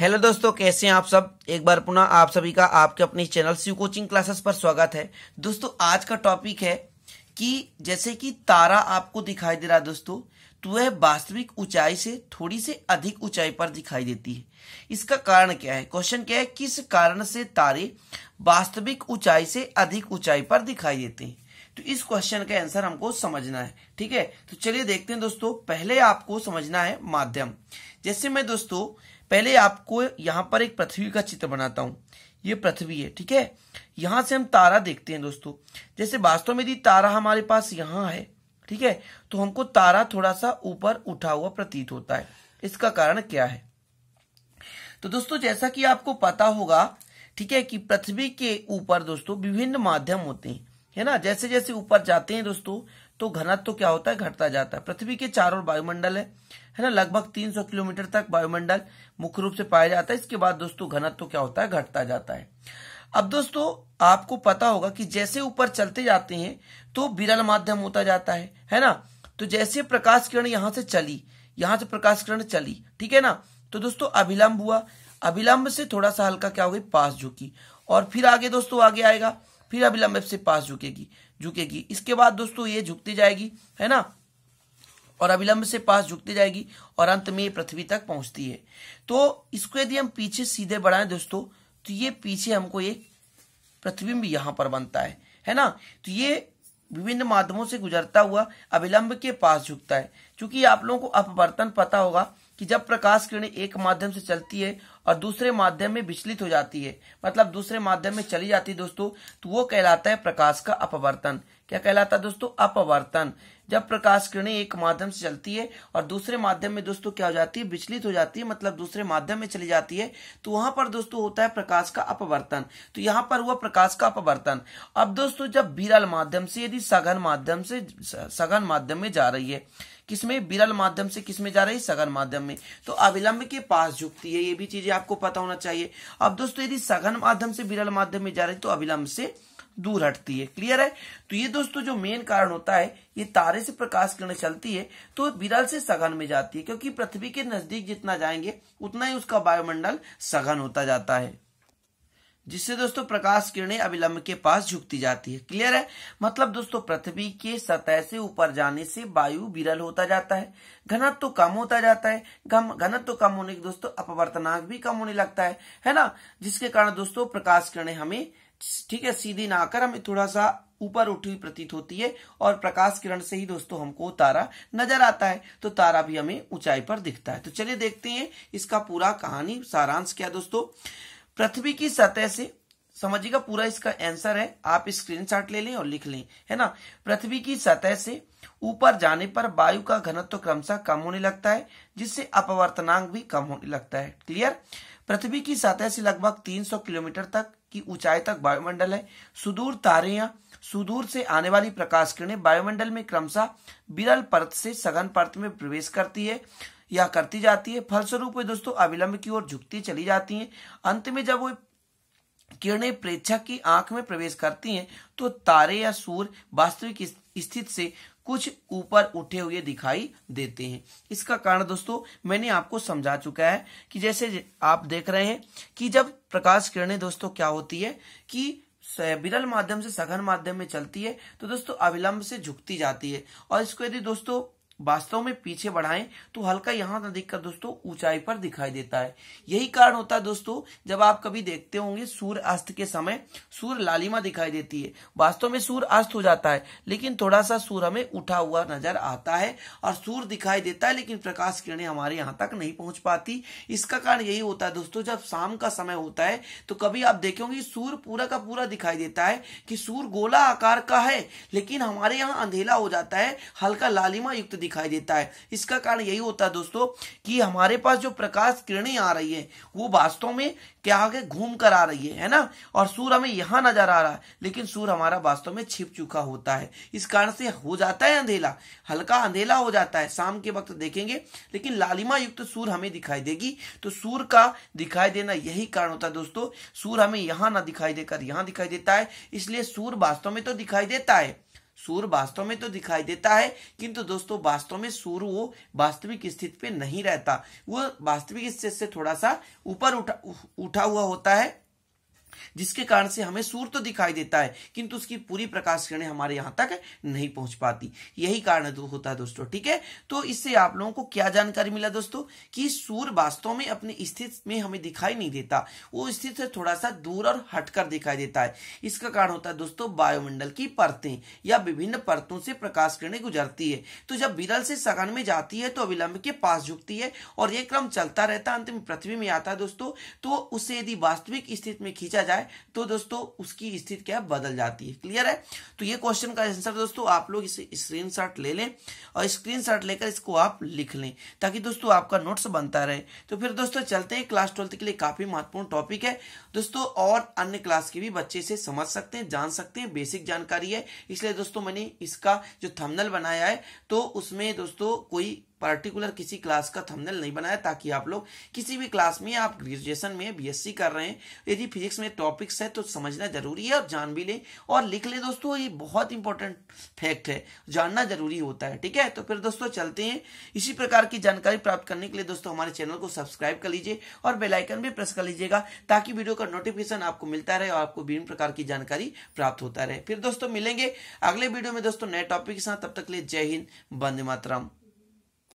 hello दोस्तों कैसे हैं आप सब एक बार पुनः आप सभी का आपके अपने चैनल सी कोचिंग क्लासेस पर स्वागत है दोस्तों आज का टॉपिक है कि जैसे कि तारा आपको दिखाई दे रहा दोस्तों तो वह वास्तविक ऊंचाई से थोड़ी से अधिक ऊंचाई पर दिखाई देती है इसका कारण क्या है क्वेश्चन क्या है किस कारण से तारे वास्तविक ऊंचाई से अधिक ऊंचाई पर दिखाई देते हैं तो इस क्वेश्चन का आंसर हमको समझना है ठीक है तो चलिए देखते हैं दोस्तों पहले आपको समझना है माध्यम जैसे मैं दोस्तों पहले आपको यहां पर एक पृथ्वी का चित्र बनाता हूं ये पृथ्वी है ठीक है यहां से हम तारा देखते हैं दोस्तों जैसे वास्तव में यदि तारा हमारे पास यहां है ठीक है तो हमको तारा थोड़ा सा ऊपर उठा हुआ प्रतीत होता है इसका कारण क्या है तो दोस्तों जैसा कि आपको पता होगा ठीक है कि पृथ्वी के ऊपर दोस्तों विभिन्न माध्यम होते हैं है ना जैसे जैसे ऊपर जाते हैं दोस्तों तो घनत्व तो क्या होता है घटता जाता है पृथ्वी के चारों वायुमंडल है है ना लगभग 300 किलोमीटर तक वायुमंडल मुख्य रूप से पाया जाता है इसके बाद दोस्तों घनत्व क्या होता है घटता जाता है अब दोस्तों आपको पता होगा कि जैसे ऊपर चलते जाते हैं तो विरल माध्यम होता जाता है है ना तो जैसे प्रकाश किरण यहां से चली यहां से प्रकाश किरण चली ठीक है ना तो दोस्तों अभिलंब हुआ अभिलंब से थोड़ा सा हल्का क्या गई पास झुकी और फिर आगे दोस्तों आगे आएगा फिर अभिलंब से पास झुकेगी झुकेगी इसके बाद दोस्तों ये झुकती जाएगी है ना और अविलंब से पास झुकती जाएगी और अंत में ये पृथ्वी तक पहुंचती है तो इसको यदि हम पीछे सीधे बढ़ाएं दोस्तों तो ये पीछे हमको एक प्रतिबिंब यहां पर बनता है है ना तो ये विभिन्न माध्यमों से गुजरता हुआ अविलंब के पास झुकता है क्योंकि आप लोगों को अपवर्तन पता होगा कि जब प्रकाश किरण एक माध्यम से चलती है और दूसरे माध्यम में विचलित हो जाती है मतलब दूसरे माध्यम में चली जाती है दोस्तों तो वो कहलाता है प्रकाश का अपवर्तन क्या कहलाता है दोस्तों अपवर्तन जब प्रकाश किरण एक माध्यम से चलती है और दूसरे माध्यम में दोस्तों क्या हो जाती है विचलित हो जाती है मतलब दूसरे माध्यम में चली जाती है तो वहां पर दोस्तों होता है प्रकाश का अपवर्तन तो यहाँ पर हुआ प्रकाश का अपवर्तन अब दोस्तों जब विरल माध्यम से यदि सघन माध्यम से सघन माध्यम में जा रही है किसमें बिरल माध्यम से किसमें जा रही है सघन माध्यम में तो अविलंब के पास झुकती है ये भी चीजें आपको पता होना चाहिए अब दोस्तों यदि सघन माध्यम से बिरल माध्यम में जा रही तो अविलंब से दूर हटती है क्लियर है तो ये दोस्तों जो मेन कारण होता है ये तारे से प्रकाश किरण चलती है तो बिरल से सघन में जाती है क्योंकि पृथ्वी के नजदीक जितना जाएंगे उतना ही उसका वायुमंडल सघन होता जाता है जिससे दोस्तों प्रकाश किरणें अभिलंब के पास झुकती जाती है क्लियर है मतलब दोस्तों पृथ्वी के सतह से ऊपर जाने से वायु विरल होता जाता है घनत्व तो कम होता जाता है घनत्व तो कम होने के दोस्तों अपवर्तनांक भी कम होने लगता है है ना जिसके कारण दोस्तों प्रकाश किरणें हमें ठीक है सीधी ना आकर हमें थोड़ा सा ऊपर उठी हुई प्रतीत होती है और प्रकाश किरण से ही दोस्तों हमको तारा नजर आता है तो तारा भी हमें ऊंचाई पर दिखता है तो चलिए देखते हैं इसका पूरा कहानी सारांश क्या दोस्तों पृथ्वी की सतह से समझिएगा पूरा इसका आंसर है आप स्क्रीनशॉट ले लें और लिख लें है ना पृथ्वी की सतह से ऊपर जाने पर वायु का घनत्व क्रमशः कम होने लगता है जिससे अपवर्तनांक भी कम होने लगता है क्लियर पृथ्वी की सतह से लगभग 300 किलोमीटर तक की ऊंचाई तक वायुमंडल है सुदूर तारे या सुदूर से आने वाली प्रकाश किरणें वायुमंडल में क्रमशः बिरल परत से सघन परत में प्रवेश करती है यह करती जाती है फलस्वरूप में दोस्तों अविलंब की ओर झुकती चली जाती है अंत में जब वो किरणें प्रेक्षक की आंख में प्रवेश करती हैं तो तारे या सूर्य वास्तविक स्थिति से कुछ ऊपर उठे हुए दिखाई देते हैं इसका कारण दोस्तों मैंने आपको समझा चुका है कि जैसे आप देख रहे हैं कि जब प्रकाश किरणें दोस्तों क्या होती है कि विरल माध्यम से सघन माध्यम में चलती है तो दोस्तों अविलंब से झुकती जाती है और इसको यदि दोस्तों वास्तव में पीछे बढ़ाएं तो हल्का यहां ना दिखकर दोस्तों ऊंचाई पर दिखाई देता है यही कारण होता है दोस्तों जब आप कभी देखते होंगे सूर्य अस्त के समय सूर्य लालिमा दिखाई देती है वास्तव में सूर्य अस्त हो जाता है लेकिन थोड़ा सा सूर्य हमें उठा हुआ नजर आता है और सूर्य दिखाई देता है लेकिन प्रकाश किरणें हमारे यहाँ तक नहीं पहुंच पाती इसका कारण यही होता है दोस्तों जब शाम का समय होता है तो कभी आप देखेंगे सूर्य पूरा का पूरा दिखाई देता है कि सूर्य गोला आकार का है लेकिन हमारे यहाँ अंधेला हो जाता है हल्का लालिमा युक्त दिखाई देता है इसका कारण यही होता है दोस्तों कि हमारे पास जो प्रकाश किरणें आ रही है वो वास्तव में क्या आगे घूम कर आ रही है है ना और सूर्य हमें यहां नजर आ रहा है लेकिन सूर्य हमारा वास्तव में छिप चुका होता है इस कारण से हो जाता है अंधेला हल्का अंधेला हो जाता है शाम के वक्त देखेंगे लेकिन लालिमा युक्त सूर्य हमें दिखाई देगी तो सूर्य का दिखाई देना यही कारण होता है दोस्तों सूर्य हमें यहां ना दिखाई देकर यहां दिखाई देता है इसलिए सूर्य वास्तव में तो दिखाई देता है सूर्य वास्तव में तो दिखाई देता है किंतु दोस्तों वास्तव में सूर्य वो वास्तविक स्थिति पे नहीं रहता वो वास्तविक स्थिति से थोड़ा सा ऊपर उठा उठा हुआ होता है जिसके कारण से हमें सूर्य तो दिखाई देता है किंतु उसकी पूरी प्रकाश किरणें हमारे यहाँ तक नहीं पहुंच पाती यही कारण होता है दोस्तों ठीक है तो इससे आप लोगों को क्या जानकारी मिला दोस्तों कि सूर्य वास्तव में अपने स्थिति में हमें दिखाई नहीं देता वो स्थिति से थोड़ा सा दूर और हटकर दिखाई देता है इसका कारण होता है दोस्तों वायुमंडल की परतें या विभिन्न परतों से प्रकाश किरणें गुजरती है तो जब विरल से सघन में जाती है तो अविलंब के पास झुकती है और यह क्रम चलता रहता है अंत में पृथ्वी में आता है दोस्तों तो उसे यदि वास्तविक स्थिति में खींचा जाए तो दोस्तों उसकी स्थिति क्या बदल जाती है क्लियर है तो ये क्वेश्चन का आंसर दोस्तों आप लोग इसे स्क्रीन ले लें और स्क्रीन लेकर इसको आप लिख लें ताकि दोस्तों आपका नोट्स बनता रहे तो फिर दोस्तों चलते हैं क्लास ट्वेल्थ के लिए काफी महत्वपूर्ण टॉपिक है दोस्तों और अन्य क्लास के भी बच्चे इसे समझ सकते हैं जान सकते हैं बेसिक जानकारी है इसलिए दोस्तों मैंने इसका जो थमनल बनाया है तो उसमें दोस्तों कोई पर्टिकुलर किसी क्लास का थंबनेल नहीं बनाया ताकि आप लोग किसी भी क्लास में आप ग्रेजुएशन में बीएससी कर रहे हैं यदि फिजिक्स में टॉपिक्स है तो समझना जरूरी है और जान भी लें और लिख लें दोस्तों ये बहुत इंपॉर्टेंट फैक्ट है जानना जरूरी होता है ठीक है तो फिर दोस्तों चलते हैं इसी प्रकार की जानकारी प्राप्त करने के लिए दोस्तों हमारे चैनल को सब्सक्राइब कर लीजिए और बेलाइकन भी प्रेस कर लीजिएगा ताकि वीडियो का नोटिफिकेशन आपको मिलता रहे और आपको विभिन्न प्रकार की जानकारी प्राप्त होता रहे फिर दोस्तों मिलेंगे अगले वीडियो में दोस्तों नए टॉपिक के साथ तब तक लिए जय हिंद बंदे मातरम